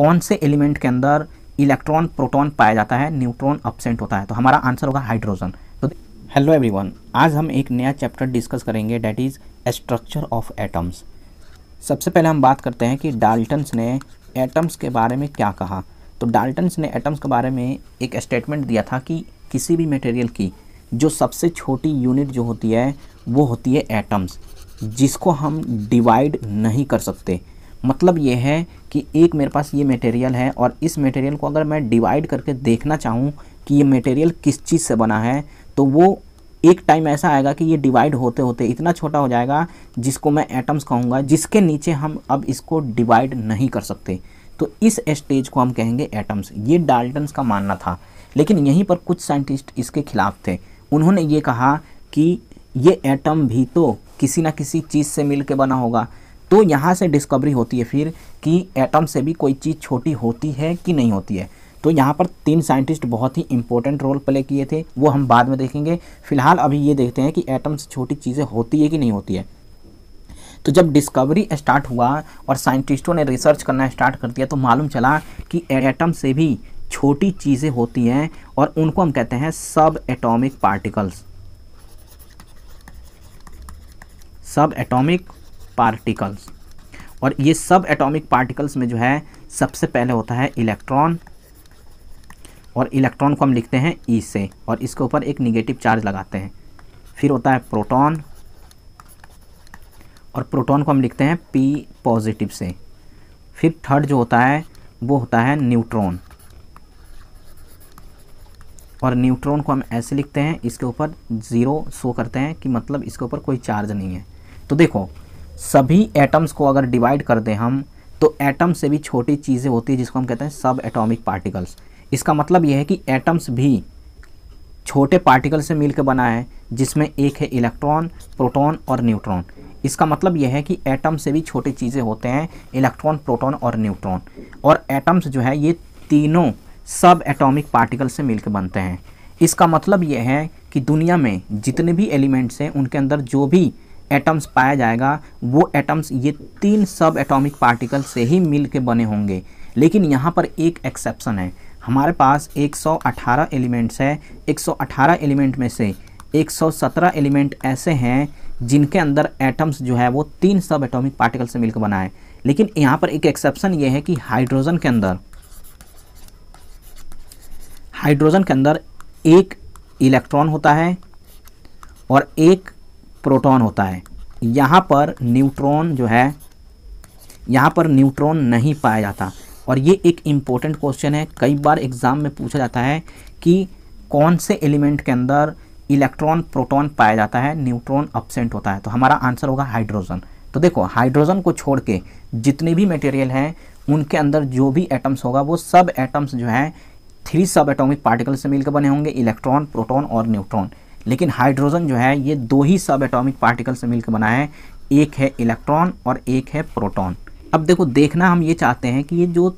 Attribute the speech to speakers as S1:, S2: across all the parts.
S1: कौन से एलिमेंट के अंदर इलेक्ट्रॉन प्रोटॉन पाया जाता है न्यूट्रॉन अपसेंट होता है तो हमारा आंसर होगा हाइड्रोजन तो हेलो एवरीवन आज हम एक नया चैप्टर डिस्कस करेंगे that is structure of atoms सबसे पहले हम बात करते हैं कि डाल्टन्स ने एटम्स के बारे में क्या कहा तो डाल्टन्स ने एटम्स के बारे में एक स्टेटमेंट दिया था कि किसी भी मटेरियल की जो सबसे छोटी यूनिट जो होती है वो होती है एटम्स जिसको हम डिवाइड नहीं कर सकते मतलब ये है कि एक मेरे पास ये मटेरियल है और इस मटेरियल को अगर मैं डिवाइड करके देखना चाहूँ कि ये मटेरियल किस चीज़ से बना है तो वो एक टाइम ऐसा आएगा कि ये डिवाइड होते होते इतना छोटा हो जाएगा जिसको मैं एटम्स कहूँगा जिसके नीचे हम अब इसको डिवाइड नहीं कर सकते तो इस स्टेज को हम कहेंगे एटम्स ये डाल्टन्स का मानना था लेकिन यहीं पर कुछ साइंटिस्ट इसके खिलाफ थे उन्होंने ये कहा कि ये एटम भी तो किसी ना किसी चीज़ से मिल बना होगा तो यहाँ से डिस्कवरी होती है फिर कि एटम से भी कोई चीज़ छोटी होती है कि नहीं होती है तो यहाँ पर तीन साइंटिस्ट बहुत ही इंपॉर्टेंट रोल प्ले किए थे वो हम बाद में देखेंगे फिलहाल अभी ये देखते हैं कि एटम से छोटी चीज़ें होती है कि नहीं होती है तो जब डिस्कवरी स्टार्ट हुआ और साइंटिस्टों ने रिसर्च करना स्टार्ट कर दिया तो मालूम चला कि एटम से भी छोटी चीज़ें होती हैं और उनको हम कहते हैं sub atomic particles sub atomic particles और ये सब एटॉमिक पार्टिकल्स में जो है सबसे पहले होता है इलेक्ट्रॉन और इलेक्ट्रॉन को हम लिखते हैं ई e से और इसके ऊपर एक निगेटिव चार्ज लगाते हैं फिर होता है प्रोटॉन और प्रोटॉन को हम लिखते हैं पी पॉजिटिव से फिर थर्ड जो होता है वो होता है न्यूट्रॉन और न्यूट्रॉन को हम ऐसे लिखते हैं इसके ऊपर ज़ीरो शो करते हैं कि मतलब इसके ऊपर कोई चार्ज नहीं है तो देखो सभी एटम्स को अगर डिवाइड कर दें हम तो एटम्स से भी छोटी चीज़ें होती है जिसको हम कहते हैं सब एटॉमिक पार्टिकल्स इसका मतलब यह है कि एटम्स भी छोटे पार्टिकल से मिलकर बना है जिसमें एक है इलेक्ट्रॉन प्रोटॉन और न्यूट्रॉन इसका मतलब यह है कि एटम से भी छोटे चीज़ें होते हैं इलेक्ट्रॉन प्रोटॉन और न्यूट्रॉन और एटम्स जो है ये तीनों सब एटॉमिक पार्टिकल से मिलकर बनते हैं इसका मतलब यह है कि दुनिया में जितने भी एलिमेंट्स हैं उनके अंदर जो भी एटम्स पाया जाएगा वो एटम्स ये तीन सब एटॉमिक पार्टिकल से ही मिल के बने होंगे लेकिन यहाँ पर एक एक्सेप्शन है हमारे पास 118 एलिमेंट्स है 118 एलिमेंट में से 117 एलिमेंट ऐसे हैं जिनके अंदर एटम्स जो है वो तीन सब एटॉमिक पार्टिकल से मिलकर बनाए लेकिन यहाँ पर एक एक्सेप्शन ये है कि हाइड्रोजन के अंदर हाइड्रोजन के अंदर एक इलेक्ट्रॉन होता है और एक प्रोटॉन होता है यहाँ पर न्यूट्रॉन जो है यहाँ पर न्यूट्रॉन नहीं पाया जाता और ये एक इम्पोर्टेंट क्वेश्चन है कई बार एग्ज़ाम में पूछा जाता है कि कौन से एलिमेंट के अंदर इलेक्ट्रॉन प्रोटॉन पाया जाता है न्यूट्रॉन अपसेंट होता है तो हमारा आंसर होगा हाइड्रोजन तो देखो हाइड्रोजन को छोड़ के जितने भी मटेरियल हैं उनके अंदर जो भी एटम्स होगा वो सब एटम्स जो हैं थ्री सब एटॉमिक पार्टिकल से मिलकर बने होंगे इलेक्ट्रॉन प्रोटॉन और न्यूट्रॉन लेकिन हाइड्रोजन जो है ये दो ही सब एटॉमिक पार्टिकल से मिलकर बना है एक है इलेक्ट्रॉन और एक है प्रोटॉन अब देखो देखना हम ये चाहते हैं कि ये जो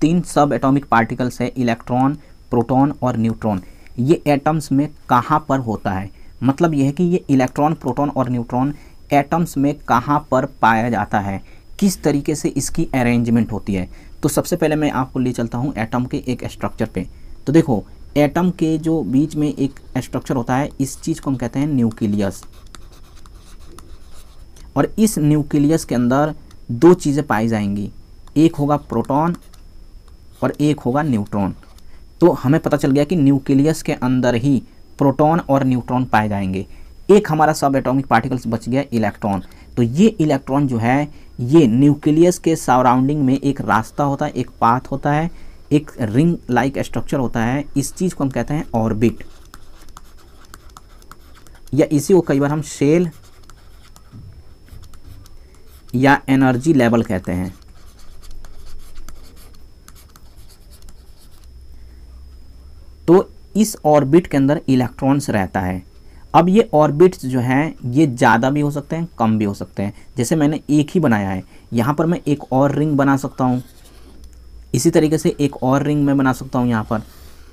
S1: तीन सब एटॉमिक पार्टिकल्स है इलेक्ट्रॉन प्रोटॉन और न्यूट्रॉन ये एटम्स में कहाँ पर होता है मतलब यह है कि ये इलेक्ट्रॉन प्रोटॉन और न्यूट्रॉन एटम्स में कहाँ पर पाया जाता है किस तरीके से इसकी अरेंजमेंट होती है तो सबसे पहले मैं आपको ले चलता हूँ एटम के एक स्ट्रक्चर पे तो देखो एटम के जो बीच में एक स्ट्रक्चर होता है इस चीज़ को हम कहते हैं न्यूक्लियस और इस न्यूक्लियस के अंदर दो चीज़ें पाई जाएंगी एक होगा प्रोटॉन और एक होगा न्यूट्रॉन तो हमें पता चल गया कि न्यूक्लियस के अंदर ही प्रोटॉन और न्यूट्रॉन पाए जाएंगे एक हमारा सब एटॉमिक पार्टिकल्स बच गया इलेक्ट्रॉन तो ये इलेक्ट्रॉन जो है ये न्यूक्लियस के सराउंडिंग में एक रास्ता होता है एक पाथ होता है एक रिंग लाइक स्ट्रक्चर होता है इस चीज़ को हम कहते हैं ऑर्बिट या इसी को कई बार हम शेल या एनर्जी लेवल कहते हैं तो इस ऑर्बिट के अंदर इलेक्ट्रॉन्स रहता है अब ये ऑर्बिट्स जो हैं ये ज़्यादा भी हो सकते हैं कम भी हो सकते हैं जैसे मैंने एक ही बनाया है यहाँ पर मैं एक और रिंग बना सकता हूँ इसी तरीके से एक और रिंग मैं बना सकता हूँ यहाँ पर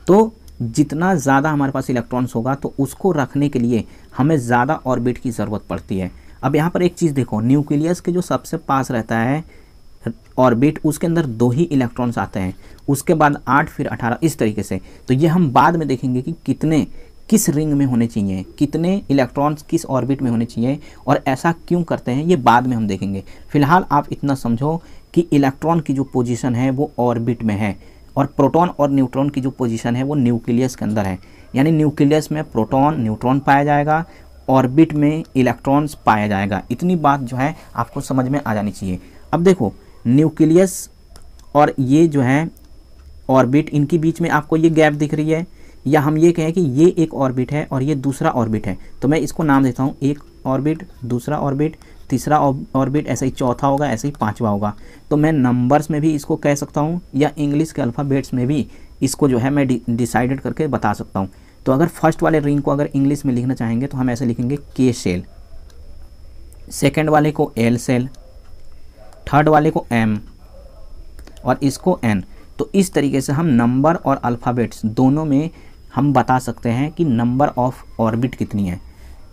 S1: तो जितना ज़्यादा हमारे पास इलेक्ट्रॉन्स होगा तो उसको रखने के लिए हमें ज़्यादा ऑर्बिट की ज़रूरत पड़ती है अब यहाँ पर एक चीज़ देखो न्यूक्लियस के जो सबसे पास रहता है ऑर्बिट उसके अंदर दो ही इलेक्ट्रॉन्स आते हैं उसके बाद आठ फिर अठारह इस तरीके से तो ये हम बाद में देखेंगे कि कितने किस रिंग में होने चाहिए कितने इलेक्ट्रॉन्स किस ऑर्बिट में होने चाहिए और ऐसा क्यों करते हैं ये बाद में हम देखेंगे फिलहाल आप इतना समझो कि इलेक्ट्रॉन की जो पोजीशन है वो ऑर्बिट में है और प्रोटॉन और न्यूट्रॉन की जो पोजीशन है वो न्यूक्लियस के अंदर है यानी न्यूक्लियस में प्रोटॉन न्यूट्रॉन पाया जाएगा ऑर्बिट में इलेक्ट्रॉन्स पाया जाएगा इतनी बात जो है आपको समझ में आ जानी चाहिए अब देखो न्यूक्लियस और ये जो है ऑर्बिट इनके बीच में आपको ये गैप दिख रही है या हम ये कहें कि ये एक ऑर्बिट है और ये दूसरा ऑर्बिट है तो मैं इसको नाम देता हूँ एक ऑर्बिट दूसरा ऑर्बिट तीसरा ऑर्बिट ऐसे ही चौथा होगा ऐसे ही पांचवा होगा तो मैं नंबर्स में भी इसको कह सकता हूँ या इंग्लिश के अल्फ़ाबेट्स में भी इसको जो है मैं डिसाइडेड करके बता सकता हूँ तो अगर फर्स्ट वाले रिंग को अगर इंग्लिश में लिखना चाहेंगे तो हम ऐसे लिखेंगे के सेल सेकेंड वाले को एल सेल थर्ड वाले को एम और इसको एन तो इस तरीके से हम नंबर और अल्फ़ाबेट्स दोनों में हम बता सकते हैं कि नंबर ऑफ ऑर्बिट कितनी है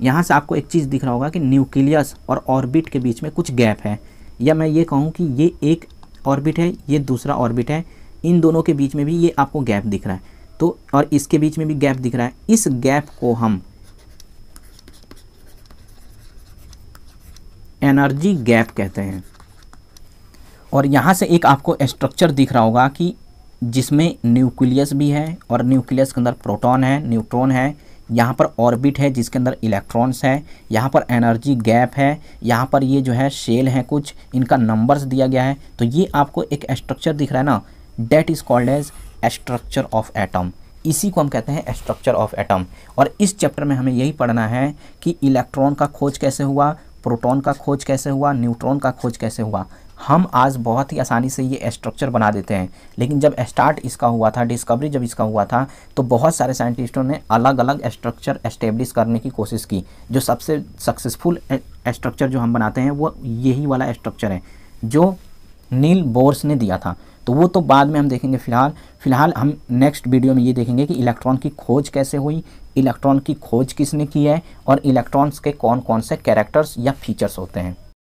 S1: यहाँ से आपको एक चीज़ दिख रहा होगा कि न्यूक्लियस और ऑर्बिट के बीच में कुछ गैप है या मैं ये कहूँ कि ये एक ऑर्बिट है ये दूसरा ऑर्बिट है इन दोनों के बीच में भी ये आपको गैप दिख रहा है तो और इसके बीच में भी गैप दिख रहा है इस गैप को हम एनर्जी गैप कहते हैं और यहाँ से एक आपको स्ट्रक्चर दिख रहा होगा कि जिसमें न्यूक्लियस भी है और न्यूक्लियस के अंदर प्रोटॉन है न्यूट्रॉन है यहाँ पर ऑर्बिट है जिसके अंदर इलेक्ट्रॉन्स हैं यहाँ पर एनर्जी गैप है यहाँ पर ये जो है शेल हैं कुछ इनका नंबर्स दिया गया है तो ये आपको एक स्ट्रक्चर दिख रहा है ना that is called as structure of atom इसी को हम कहते हैं स्ट्रक्चर ऑफ एटम और इस चैप्टर में हमें यही पढ़ना है कि इलेक्ट्रॉन का खोज कैसे हुआ प्रोटॉन का खोज कैसे हुआ न्यूट्रॉन का खोज कैसे हुआ हम आज बहुत ही आसानी से ये स्ट्रक्चर बना देते हैं लेकिन जब स्टार्ट इसका हुआ था डिस्कवरी जब इसका हुआ था तो बहुत सारे साइंटिस्टों ने अलग अलग स्ट्रक्चर एस्टेब्लिश करने की कोशिश की जो सबसे सक्सेसफुल स्ट्रक्चर जो हम बनाते हैं वो यही वाला स्ट्रक्चर है जो नील बोर्स ने दिया था तो वो तो बाद में हम देखेंगे फिलहाल फिलहाल हम नेक्स्ट वीडियो में ये देखेंगे कि इलेक्ट्रॉन की खोज कैसे हुई इलेक्ट्रॉन की खोज किसने की है और इलेक्ट्रॉन्स के कौन कौन से कैरेक्टर्स या फीचर्स होते हैं